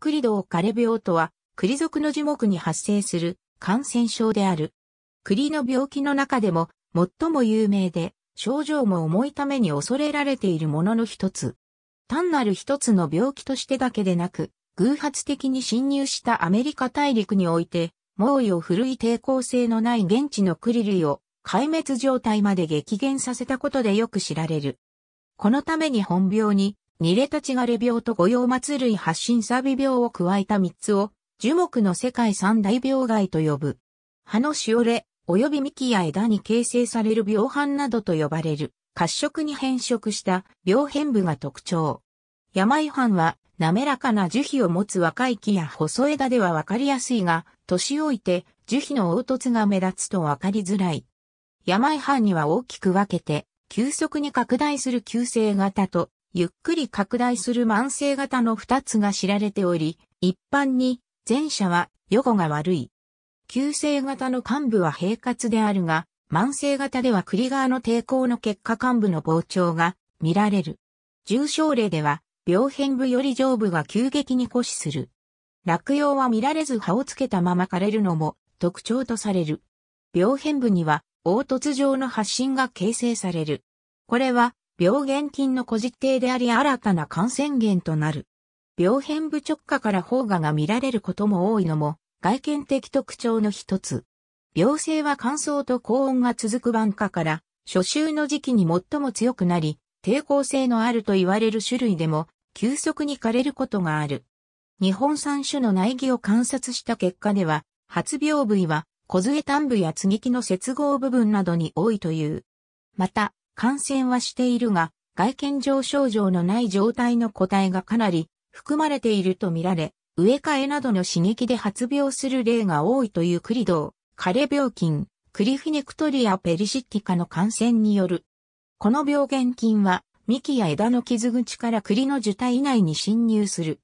クリドーカレ病とは、栗属の樹木に発生する感染症である。栗の病気の中でも最も有名で、症状も重いために恐れられているものの一つ。単なる一つの病気としてだけでなく、偶発的に侵入したアメリカ大陸において、猛威を振るい抵抗性のない現地のクリ類を壊滅状態まで激減させたことでよく知られる。このために本病にニレタチガレ病と御用末類発疹サビ病を加えた3つを、樹木の世界三大病害と呼ぶ。葉のしおれ、及び幹や枝に形成される病斑などと呼ばれる、褐色に変色した病変部が特徴。病斑は、滑らかな樹皮を持つ若い木や細枝ではわかりやすいが、年老いて樹皮の凹凸が目立つとわかりづらい。病斑には大きく分けて、急速に拡大する急性型と、ゆっくり拡大する慢性型の2つが知られており、一般に前者は予後が悪い。急性型の幹部は平滑であるが、慢性型ではクリガーの抵抗の結果幹部の膨張が見られる。重症例では、病変部より上部が急激に固死する。落葉は見られず葉をつけたまま枯れるのも特徴とされる。病変部には凹凸状の発疹が形成される。これは病原菌の個実定であり新たな感染源となる。病変部直下から方がが見られることも多いのも外見的特徴の一つ。病性は乾燥と高温が続く晩夏から初秋の時期に最も強くなり、抵抗性のあると言われる種類でも急速に枯れることがある。日本産種の苗木を観察した結果では、発病部位は、小杖端部や継ぎ木の接合部分などに多いという。また、感染はしているが、外見上症状のない状態の個体がかなり含まれているとみられ、植え替えなどの刺激で発病する例が多いというクリドー、カレ病菌、クリフィネクトリア・ペリシッティカの感染による。この病原菌は、幹や枝の傷口から栗の受体以内に侵入する。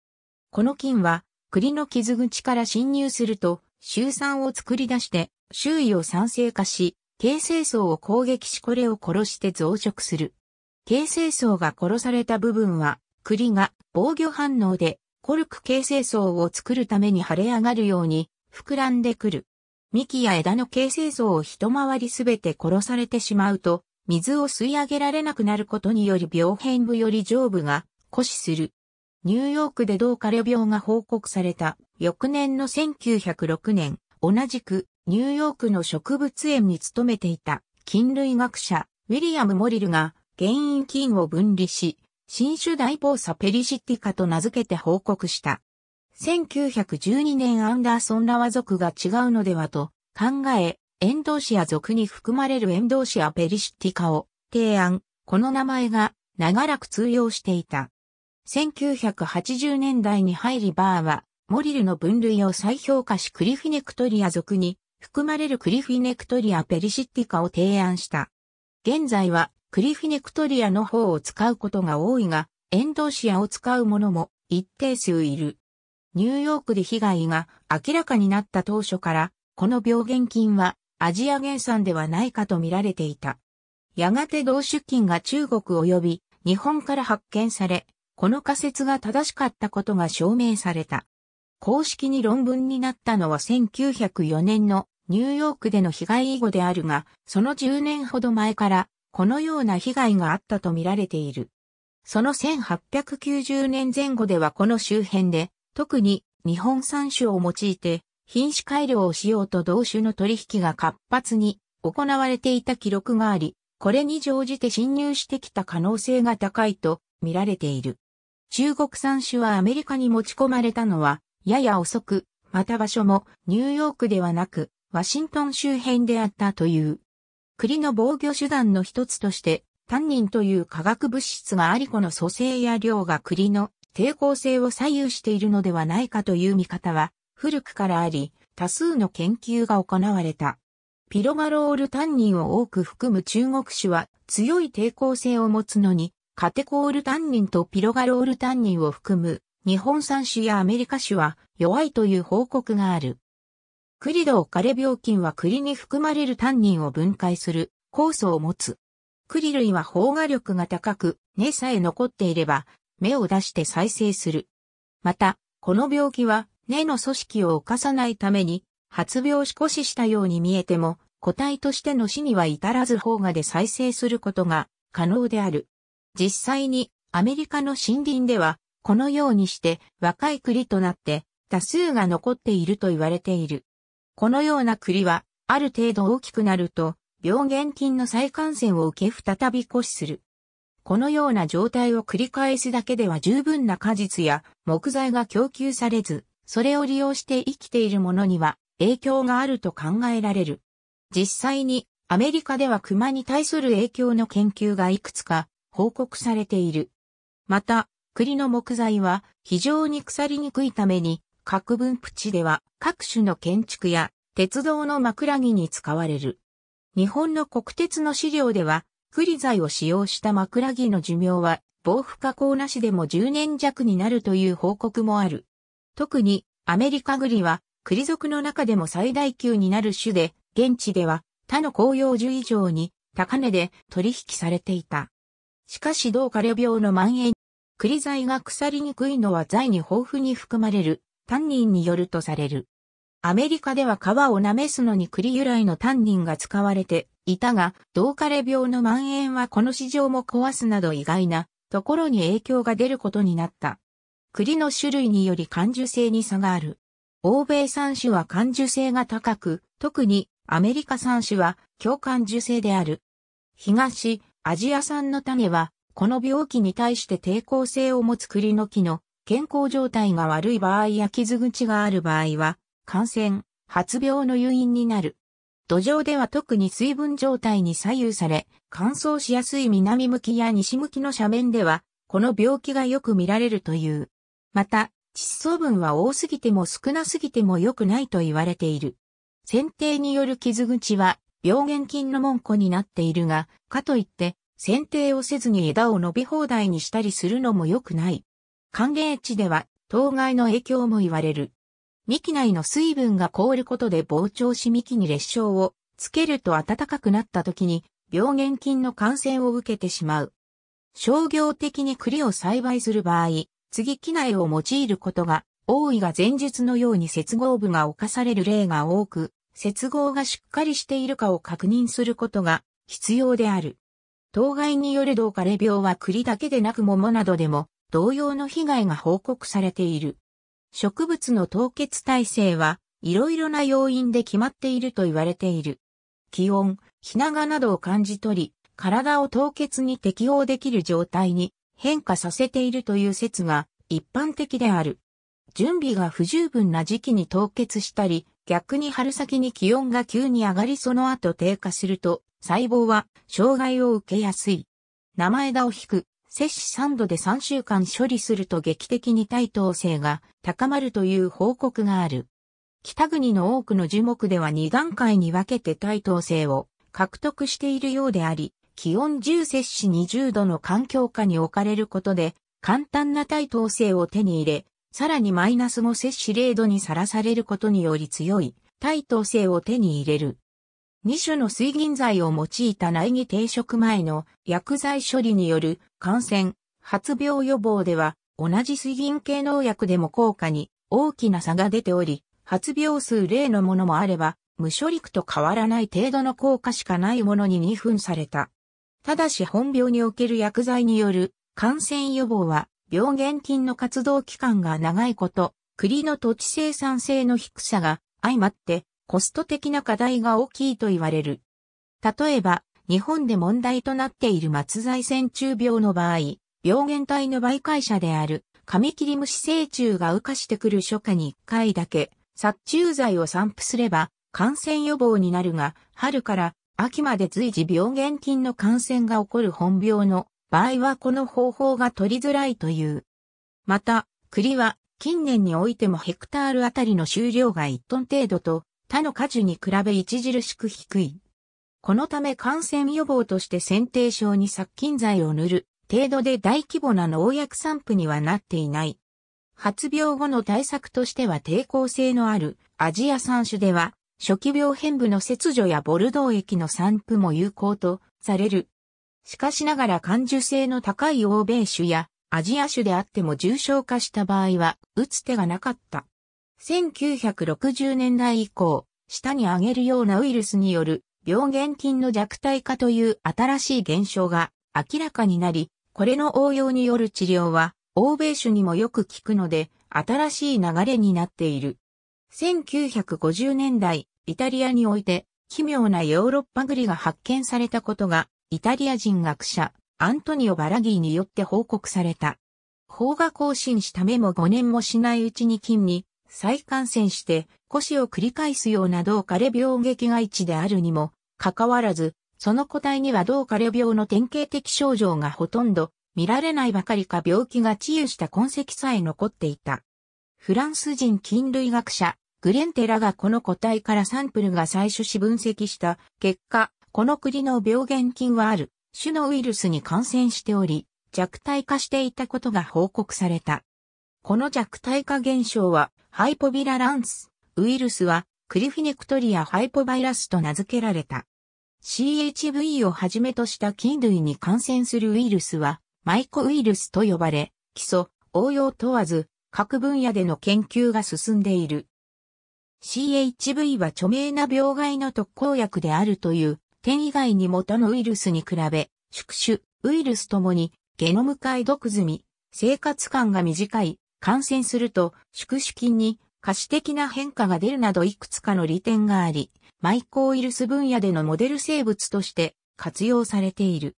この菌は、栗の傷口から侵入すると、シュウ酸を作り出して、周囲を酸性化し、形成層を攻撃しこれを殺して増殖する。形成層が殺された部分は、栗が防御反応でコルク形成層を作るために腫れ上がるように膨らんでくる。幹や枝の形成層を一回りすべて殺されてしまうと、水を吸い上げられなくなることにより病変部より上部が枯死する。ニューヨークで同カレ病が報告された翌年の1906年、同じくニューヨークの植物園に勤めていた菌類学者ウィリアム・モリルが原因菌を分離し、新種大ポーサペリシティカと名付けて報告した。1912年アンダーソンラワ族が違うのではと考え、エンドウシア族に含まれるエンドウシアペリシティカを提案。この名前が長らく通用していた。1980年代に入りバーは、モリルの分類を再評価しクリフィネクトリア族に含まれるクリフィネクトリア・ペリシッティカを提案した。現在はクリフィネクトリアの方を使うことが多いが、エンドシアを使う者も一定数いる。ニューヨークで被害が明らかになった当初から、この病原菌はアジア原産ではないかと見られていた。やがて同種菌が中国及び日本から発見され、この仮説が正しかったことが証明された。公式に論文になったのは1904年のニューヨークでの被害以後であるが、その10年ほど前からこのような被害があったとみられている。その1890年前後ではこの周辺で、特に日本産種を用いて品種改良をしようと同種の取引が活発に行われていた記録があり、これに乗じて侵入してきた可能性が高いと見られている。中国産種はアメリカに持ち込まれたのはやや遅く、また場所もニューヨークではなく、ワシントン周辺であったという。栗の防御手段の一つとして、タンニンという化学物質がアリコの組成や量が栗の抵抗性を左右しているのではないかという見方は古くからあり、多数の研究が行われた。ピロマロールタンニンを多く含む中国種は強い抵抗性を持つのに、カテコールタンニンとピロガロールタンニンを含む日本産種やアメリカ種は弱いという報告がある。クリドをカレ病菌は栗に含まれるタンニンを分解する酵素を持つ。栗類は放芽力が高く、根さえ残っていれば、芽を出して再生する。また、この病気は根の組織を犯さないために、発病しこししたように見えても、個体としての死には至らず放芽で再生することが可能である。実際にアメリカの森林ではこのようにして若い栗となって多数が残っていると言われている。このような栗はある程度大きくなると病原菌の再感染を受け再び枯死する。このような状態を繰り返すだけでは十分な果実や木材が供給されず、それを利用して生きているものには影響があると考えられる。実際にアメリカでは熊に対する影響の研究がいくつか報告されている。また、栗の木材は非常に腐りにくいために、各分布地では各種の建築や鉄道の枕木に使われる。日本の国鉄の資料では、栗材を使用した枕木の寿命は、防腐加工なしでも10年弱になるという報告もある。特に、アメリカ栗は、栗属の中でも最大級になる種で、現地では他の紅葉樹以上に高値で取引されていた。しかし同枯れ病の蔓延栗材が腐りにくいのは材に豊富に含まれるタンニンによるとされる。アメリカでは皮をなめすのに栗由来のタンニンが使われていたが、同枯れ病の蔓延はこの市場も壊すなど意外なところに影響が出ることになった。栗の種類により感受性に差がある。欧米産種は感受性が高く、特にアメリカ産種は共感受性である。東、アジア産の種はこの病気に対して抵抗性を持つ栗の木の健康状態が悪い場合や傷口がある場合は、感染、発病の誘因になる。土壌では特に水分状態に左右され、乾燥しやすい南向きや西向きの斜面では、この病気がよく見られるという。また、窒素分は多すぎても少なすぎても良くないと言われている。剪定による傷口は病原菌の門戸になっているが、かといって剪定をせずに枝を伸び放題にしたりするのも良くない。寒冷地では、当該の影響も言われる。幹内の水分が凍ることで膨張し幹に裂傷をつけると暖かくなった時に病原菌の感染を受けてしまう。商業的に栗を栽培する場合、次機内を用いることが多いが前述のように接合部が侵される例が多く、接合がしっかりしているかを確認することが必要である。当該による銅枯れ病は栗だけでなく桃などでも同様の被害が報告されている。植物の凍結耐性はいろいろな要因で決まっていると言われている。気温、ひながなどを感じ取り、体を凍結に適応できる状態に変化させているという説が一般的である。準備が不十分な時期に凍結したり、逆に春先に気温が急に上がりその後低下すると、細胞は障害を受けやすい。名前枝を引く、摂氏3度で3週間処理すると劇的に対等性が高まるという報告がある。北国の多くの樹木では2段階に分けて対等性を獲得しているようであり、気温10摂氏20度の環境下に置かれることで、簡単な対等性を手に入れ、さらにマイナス5摂氏0度にさらされることにより強い対等性を手に入れる。2種の水銀剤を用いた内義定食前の薬剤処理による感染、発病予防では同じ水銀系農薬でも効果に大きな差が出ており、発病数例のものもあれば、無処理区と変わらない程度の効果しかないものに2分された。ただし本病における薬剤による感染予防は病原菌の活動期間が長いこと、栗の土地生産性の低さが相まってコスト的な課題が大きいと言われる。例えば、日本で問題となっている松材線虫病の場合、病原体の媒介者であるカミキリムシ成虫が羽化してくる初夏に1回だけ殺虫剤を散布すれば感染予防になるが、春から秋まで随時病原菌の感染が起こる本病の場合はこの方法が取りづらいという。また、栗は近年においてもヘクタールあたりの収量が1トン程度と他の果樹に比べ著しく低い。このため感染予防として剪定症に殺菌剤を塗る程度で大規模な農薬散布にはなっていない。発病後の対策としては抵抗性のあるアジア産種では、初期病変部の切除やボルドー液の散布も有効とされる。しかしながら感受性の高い欧米種やアジア種であっても重症化した場合は打つ手がなかった。1960年代以降、下に上げるようなウイルスによる病原菌の弱体化という新しい現象が明らかになり、これの応用による治療は欧米種にもよく効くので、新しい流れになっている。1950年代、イタリアにおいて奇妙なヨーロッパグリが発見されたことが、イタリア人学者、アントニオ・バラギーによって報告された。法が更新した目も5年もしないうちに金に再感染して腰を繰り返すようなうかれ病劇が一であるにも、かかわらず、その個体にはう枯れ病の典型的症状がほとんど見られないばかりか病気が治癒した痕跡さえ残っていた。フランス人菌類学者、グレンテラがこの個体からサンプルが採取し分析した結果、この国の病原菌はある種のウイルスに感染しており、弱体化していたことが報告された。この弱体化現象はハイポビラランスウイルスはクリフィネクトリアハイポバイラスと名付けられた。CHV をはじめとした菌類に感染するウイルスはマイコウイルスと呼ばれ、基礎、応用問わず各分野での研究が進んでいる。CHV は著名な病害の特効薬であるという点以外にも他のウイルスに比べ、宿主、ウイルスともにゲノム解読済み、生活感が短い、感染すると、宿主菌に可視的な変化が出るなどいくつかの利点があり、マイコウイルス分野でのモデル生物として活用されている。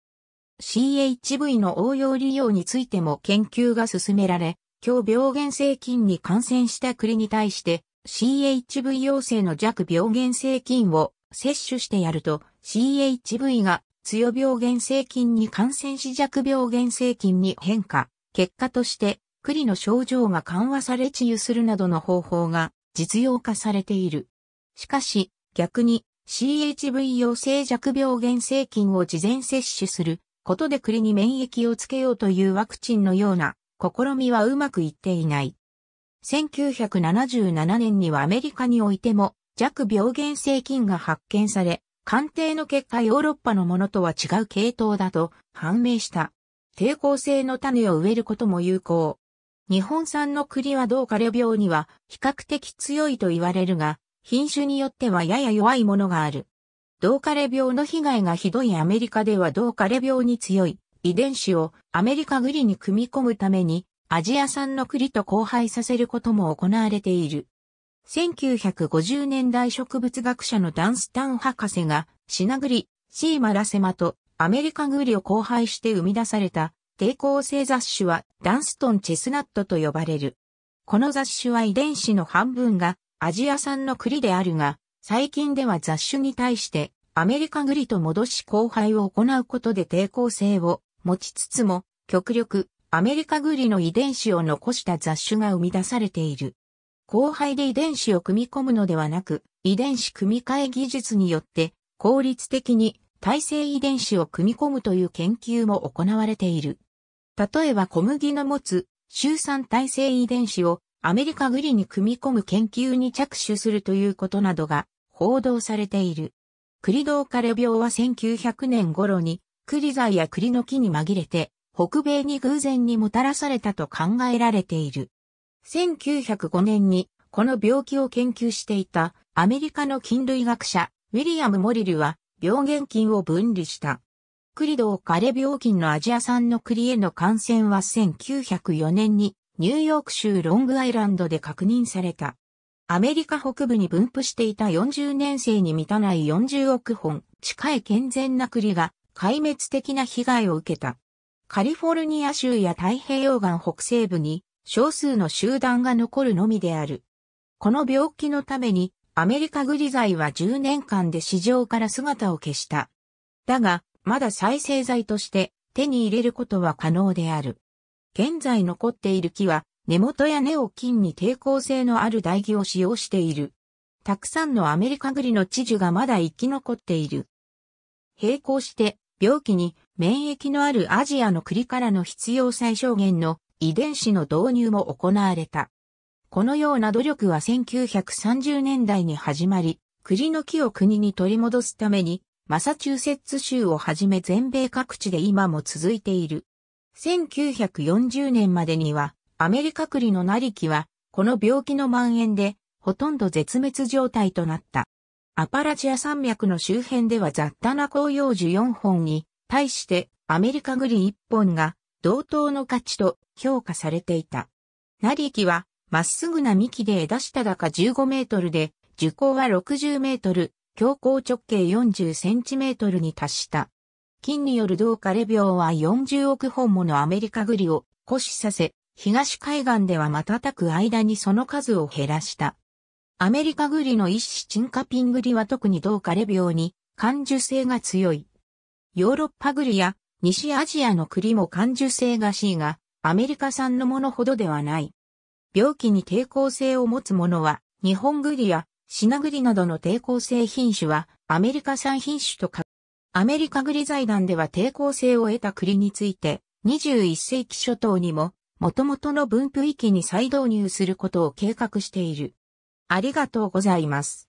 CHV の応用利用についても研究が進められ、強病原性菌に感染した栗に対して CHV 陽性の弱病原性菌を摂取してやると CHV が強病原性菌に感染し弱病原性菌に変化。結果として栗の症状が緩和され治癒するなどの方法が実用化されている。しかし、逆に CHV 陽性弱病原性菌を事前接種することで栗に免疫をつけようというワクチンのような試みはうまくいっていない。1977年にはアメリカにおいても弱病原性菌が発見され、鑑定の結果ヨーロッパのものとは違う系統だと判明した。抵抗性の種を植えることも有効。日本産の栗は同カレ病には比較的強いと言われるが、品種によってはやや弱いものがある。同カレ病の被害がひどいアメリカでは同カレ病に強い遺伝子をアメリカ栗に組み込むためにアジア産の栗と交配させることも行われている。1950年代植物学者のダンスタン博士が、品栗、シーマラセマとアメリカグリを交配して生み出された抵抗性雑種はダンストンチェスナットと呼ばれる。この雑種は遺伝子の半分がアジア産の栗であるが、最近では雑種に対してアメリカ栗と戻し交配を行うことで抵抗性を持ちつつも、極力アメリカ栗の遺伝子を残した雑種が生み出されている。交配で遺伝子を組み込むのではなく、遺伝子組み換え技術によって効率的に耐性遺伝子を組み込むという研究も行われている。例えば小麦の持つ、周産耐性遺伝子をアメリカグリに組み込む研究に着手するということなどが報道されている。栗道カレ病は1900年頃に栗材や栗の木に紛れて北米に偶然にもたらされたと考えられている。1905年にこの病気を研究していたアメリカの菌類学者ウィリアム・モリルは病原菌を分離した栗道枯れ病菌のアジア産の栗への感染は1904年にニューヨーク州ロングアイランドで確認された。アメリカ北部に分布していた40年生に満たない40億本近い健全な栗が壊滅的な被害を受けた。カリフォルニア州や太平洋岸北西部に少数の集団が残るのみである。この病気のためにアメリカグリザイは10年間で市場から姿を消した。だが、まだ再生材として手に入れることは可能である。現在残っている木は根元や根を金に抵抗性のある大木を使用している。たくさんのアメリカ栗の地樹がまだ生き残っている。並行して病気に免疫のあるアジアの栗からの必要最小限の遺伝子の導入も行われた。このような努力は1930年代に始まり、栗の木を国に取り戻すためにマサチューセッツ州をはじめ全米各地で今も続いている。1940年までには、アメリカ栗の成木は、この病気の蔓延で、ほとんど絶滅状態となった。アパラチア山脈の周辺では雑多な紅葉樹4本に、対してアメリカ栗1本が同等の価値と評価されていた。成木は、まっすぐな幹で枝下高15メートルで、樹高は60メートル、強行直径40センチメートルに達した。金による銅枯レ病は40億本ものアメリカグリを固死させ、東海岸では瞬く間にその数を減らした。アメリカグリの一種チンカピングリは特に銅枯レ病に感受性が強い。ヨーロッパグリや西アジアの栗も感受性が C がアメリカ産のものほどではない。病気に抵抗性を持つものは日本栗や品栗などの抵抗性品種はアメリカ産品種とか、アメリカ栗財団では抵抗性を得た栗について、21世紀初頭にも、元々の分布域に再導入することを計画している。ありがとうございます。